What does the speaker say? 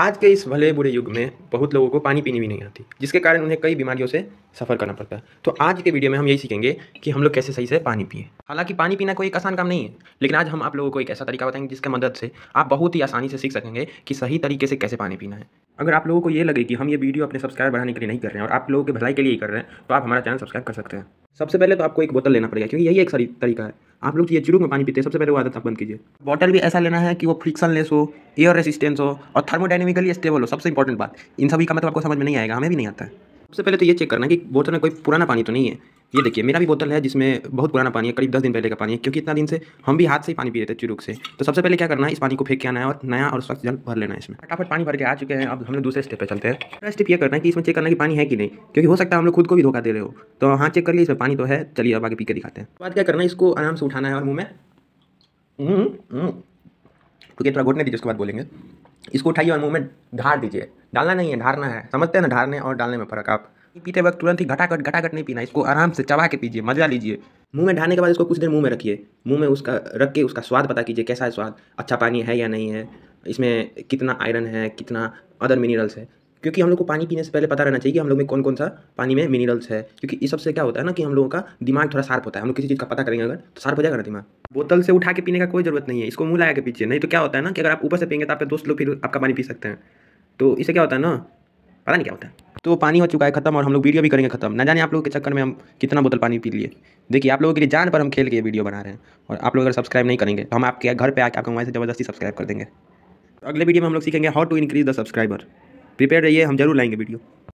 आज के इस भले बुरे युग में बहुत लोगों को पानी पीनी भी नहीं आती जिसके कारण उन्हें कई बीमारियों से सफ़र करना पड़ता है तो आज के वीडियो में हम यही सीखेंगे कि हम लोग कैसे सही से पानी पिए हालांकि पानी पीना कोई एक आसान काम नहीं है लेकिन आज हम आप लोगों को एक ऐसा तरीका बताएंगे जिसके मदद से आप बहुत ही आसानी से सीख सकेंगे कि सही तरीके से कैसे पानी पीना है अगर आप लोगों को ये लगे कि हम ये वीडियो अपने सब्सक्राइब बढ़ाने के लिए नहीं कर रहे हैं और आप लोगों के भलाई के लिए ही कर रहे हैं तो आप हमारा चैनल सब्सक्राइब कर सकते हैं सबसे पहले तो आपको एक बोतल लेना पड़ेगा क्योंकि यही एक सही तरीका है आप लोग ये चुरुक में पानी पीते हैं सबसे पहले वो आदत आप बंद कीजिए बॉटल भी ऐसा लेना है कि वो लेस हो एयर रेसिस्टेंस हो और थर्मोडाइनमिकली स्टेबल हो सबसे इंपॉर्टेंट बात इन सभी का मतलब आपको समझ में नहीं आएगा हमें भी नहीं आता है सबसे पहले तो ये चेक करना कि बोतल में कोई पुराना पानी तो नहीं है ये देखिए मेरा भी बोतल है जिसमें बहुत पुराना पानी है करीब दस दिन पहले का पानी है क्योंकि इतना दिन से हम भी हाथ से ही पानी पी रहे थे चुरुक से तो सबसे पहले क्या करना है इस पानी को फेंक के आना है और नया और स्वच्छ जल भर लेना है इसमें फटाफट पानी भर के आ चुके हैं अब हम लोग दूसरे स्टेप पर चलते हैं दूसरा स्टेप ये करना है कि इसमें चेक करना कि पानी है कि नहीं क्योंकि हो सकता है हम लोग खुद को भी धोखा दे रहे हो तो हाँ चेक करिए इसमें पानी तो है चलिए अब आगे पी के दिखाते हैं तो बाद क्या करना है इसको आराम से उठाना है और मुँह में हम्म, हम्म। क्योंकि थोड़ा घोटने दीजिए उसके बाद बोलेंगे इसको उठाइए और मुँह में ढार दीजिए डालना नहीं है ढारना है समझते हैं ना ढारने और डालने में फ़र्क आप पीते वक्त तुरंत ही घटाघट घटाघट नहीं पीना इसको आराम से चबा के पीजिए मजा लीजिए मुंह में ढाने के बाद इसको कुछ देर मुंह में रखिए मुंह में उसका रख के उसका स्वाद पता कीजिए कैसा है स्वाद अच्छा पानी है या नहीं है इसमें कितना आयरन है कितना अदर मिनरल्स है क्योंकि हम लोग को पानी पीने से पहले पता रहना चाहिए कि हम लोग में कौन कौन सा पानी में मिनरल्स है क्योंकि इस सबसे क्या होता है ना कि हम लोगों का दिमाग थोड़ा शार्प होता है हम लोग किसी चीज़ का पता करेंगे अगर तो शार्प हो जाएगा ना दिमाग बोतल से उठा के पीने का कोई जरूरत नहीं है इसको मुँह लगा के पीछे नहीं तो क्या होता है ना कि अगर आप ऊपर से पीएंगे तो आपके दोस्त लोग फिर आपका पानी पी सकते हैं तो इससे क्या होता है ना पता नहीं क्या होता है तो पानी हो चुका है खत्म और हम लोग वीडियो भी करेंगे खत्म ना जाने आप लोगों के चक्कर में हम कितना बोतल पानी पी लिए देखिए आप लोगों के लिए जान पर हम खेल के वीडियो बना रहे हैं और आप लोग अगर सब्सक्राइब नहीं करेंगे तो हम आपके घर पर आके आपको मोबाइल से ज़बरदस्ती सब्सक्राइब कर देंगे अगले वीडियो में हम लोग सीखेंगे how to increase the subscriber prepare रहिए हम जरूर लाएंगे वीडियो